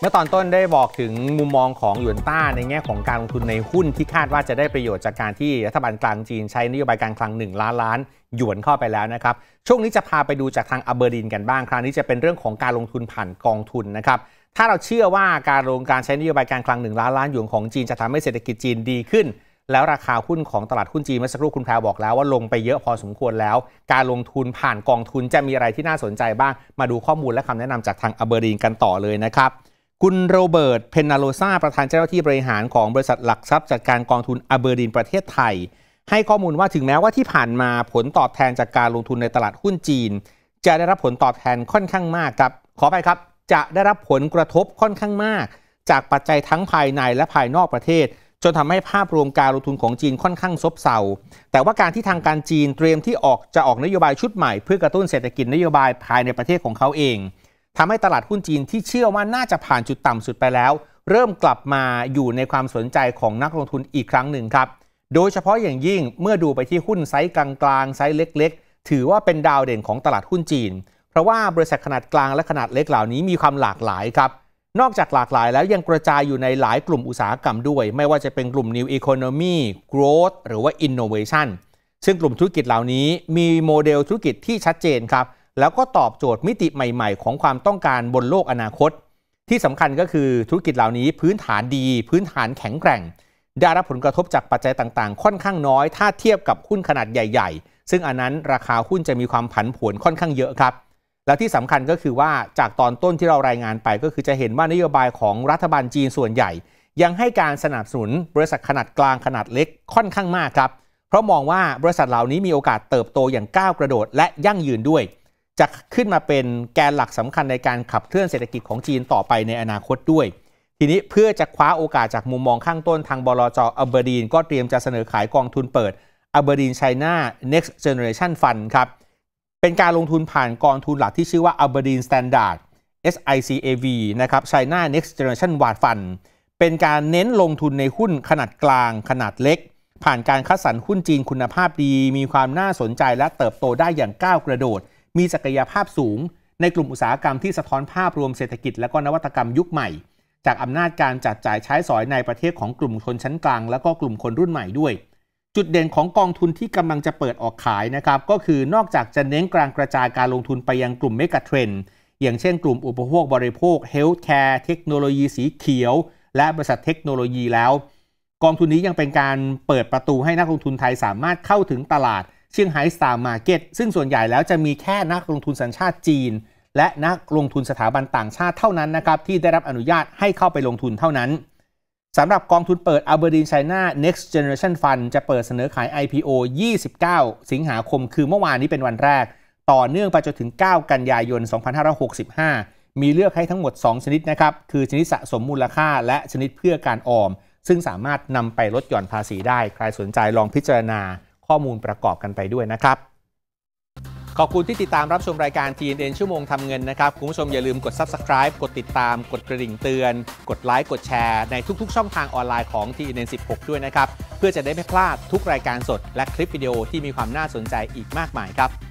เมื่อตอนต้นได้บอกถึงมุมมองของหยวนต้าในแง่ของการลงทุนในหุ้นที่คาดว่าจะได้ประโยชน์จากการที่รัฐบาลกลางจีนใช้นโยบายการคลัง1ล้านล้านหยวนเข้าไปแล้วนะครับช่วงนี้จะพาไปดูจากทางอเบอร์ดินกันบ้างคราวนี้จะเป็นเรื่องของการลงทุนผ่านกองทุนนะครับถ้าเราเชื่อว่าการลงการใช้นโยบายการคลัง1ล้านล้านหยวนของจีนจะทำให้เศรษฐกิจจีนดีขึ้น แล้วราคาหุ้นของตลาดหุ้นจีนเมื่อสักครู่คุณแพรบอกแล้วว่าลงไปเยอะพอสมควรแล้ว การลงทุนผ่านกองทุนจะมีอะไรที่น่าสนใจบ้างมาดูข้อมูลและคำแนะนำจากทางอเบอร์ดินกันต่อเลยนะครับคุณโรเบิร์ต เพนนาโลซาประธานเจ้าหน้าที่บริหารของบริษัทหลักทรัพย์จัดการกองทุนอเบอร์ดินประเทศไทย ให้ข้อมูลว่าถึงแม้ว่าที่ผ่านมาผลตอบแทนจากการลงทุนในตลาดหุ้นจีน จะได้รับผลตอบแทนค่อนข้างมากครับ ขอไปครับจะได้รับผลกระทบค่อนข้างมากจากปัจจัยทั้งภายในและภายนอกประเทศ จนทำให้ภาพรวมการลงทุนของจีนค่อนข้างซบเซาแต่ว่าการที่ทางการจีนเตรียมที่ออกจะออกนโยบายชุดใหม่เพื่อกระตุ้นเศรษฐกิจนโยบายภายในประเทศของเขาเองทำให้ตลาดหุ้นจีนที่เชื่อว่าน่าจะผ่านจุดต่ำสุดไปแล้ว เริ่มกลับมาอยู่ในความสนใจของนักลงทุนอีกครั้งหนึ่งครับ โดยเฉพาะอย่างยิ่งเมื่อดูไปที่หุ้นไซส์กลาง ๆไซส์เล็ก ๆ ถือว่าเป็นดาวเด่นของตลาดหุ้นจีน เพราะว่าบริษัทขนาดกลางและขนาดเล็กเหล่านี้มีความหลากหลายครับ นอกจากหลากหลายแล้วยังกระจายอยู่ในหลายกลุ่มอุตสาหกรรมด้วย ไม่ว่าจะเป็นกลุ่ม New Economy Growth หรือว่า Innovation ซึ่งกลุ่มธุรกิจเหล่านี้ มีโมเดลธุรกิจที่ชัดเจนครับแล้วก็ตอบโจทย์มิติใหม่ๆ ของความต้องการบนโลกอนาคต ที่สำคัญก็คือธุรกิจเหล่านี้พื้นฐานดี พื้นฐานแข็งแกร่งได้รับผลกระทบจากปัจจัยต่างๆ ค่อนข้างน้อย ถ้าเทียบกับหุ้นขนาดใหญ่ ๆ ซึ่งอันนั้นราคาหุ้นจะมีความผันผวนค่อนข้างเยอะครับ แล้วที่สำคัญก็คือว่าจากตอนต้นที่เรารายงานไปก็คือจะเห็นว่านโยบายของรัฐบาลจีนส่วนใหญ่ ยังให้การสนับสนุนบริษัทขนาดกลางขนาดเล็กค่อนข้างมากครับเพราะมองว่าบริษัทเหล่านี้มีโอกาสเติบโตอย่างก้าวกระโดดและยั่งยืนด้วยจะขึ้นมาเป็นแกนหลักสำคัญในการขับเคลื่อนเศรษฐกิจของจีนต่อไปในอนาคตด้วย ทีนี้เพื่อจะคว้าโอกาสจากมุมมองข้างต้นทางบลจ อัลเบอร์ดีนก็เตรียมจะเสนอขายกองทุนเปิด อัลเบอร์ดีนไชน่า next generation fund ครับ เป็นการลงทุนผ่านกองทุนหลักที่ชื่อว่า อัลเบอร์ดีนสแตนดาร์ด SICAV นะครับ ไชน่า Next Generation Ward Fund เป็นการเน้นลงทุนในหุ้นขนาดกลาง ขนาดเล็ก ผ่านการคัดสรรหุ้นจีนคุณภาพดี มีความน่าสนใจและเติบโตได้อย่างก้าวกระโดดมีศักยภาพสูงในกลุ่มอุตสาหกรรมที่สะท้อนภาพรวมเศรษฐกิจและก็นวัตกรรมยุคใหม่ จากอำนาจการจัดจ่ายใช้สอยในประเทศของกลุ่มชนชั้นกลาง และก็กลุ่มคนรุ่นใหม่ด้วย จุดเด่นของกองทุนที่กำลังจะเปิดออกขายนะครับก็คือนอกจากจะเน้นกลางกระจายการลงทุนไปยังกลุ่มเมกะเทรนด์อย่างเช่น กลุ่มอุปโภคบริโภคเฮลท์แคร์เทคโนโลยีสีเขียว และบริษัทเทคโนโลยีแล้ว กองทุนนี้ยังเป็นการเปิดประตูให้นักลงทุนไทยสามารถเข้าถึงตลาดเซี่ยงไฮ้สตาร์มาเก็ตซึ่งส่วนใหญ่แล้วจะมีแค่นักลงทุนสัญชาติจีน และนักลงทุนสถาบันต่างชาติเท่านั้นนะครับที่ได้รับอนุญาตให้เข้าไปลงทุนเท่านั้นสำหรับกองทุนเปิดอเบอร์ดินไชน่า Next Generation Fund จะเปิดเสนอขาย IPO 29 สิงหาคมคือเมื่อวานนี้เป็นวันแรก ต่อเนื่องไปจนถึง 9 กันยายน 2565 มีเลือกให้ทั้งหมด 2 ชนิดนะครับคือชนิดสะสมมูลค่า และชนิดเพื่อการออม ซึ่งสามารถนำไปลดหย่อนภาษีได้ใครสนใจลองพิจารณาข้อมูลประกอบกันไปด้วยนะครับ ขอบคุณที่ติดตามรับชมรายการ TNN ชั่วโมงทำเงินนะครับ คุณผู้ชมอย่าลืมกด subscribe กดติดตามกดกระดิ่งเตือน กดไลค์กดแชร์ในทุกๆ ช่องทางออนไลน์ของ TNN 16 ด้วยนะครับ เพื่อจะได้ไม่พลาดทุกรายการสด และคลิปวิดีโอที่มีความน่าสนใจอีกมากมายครับ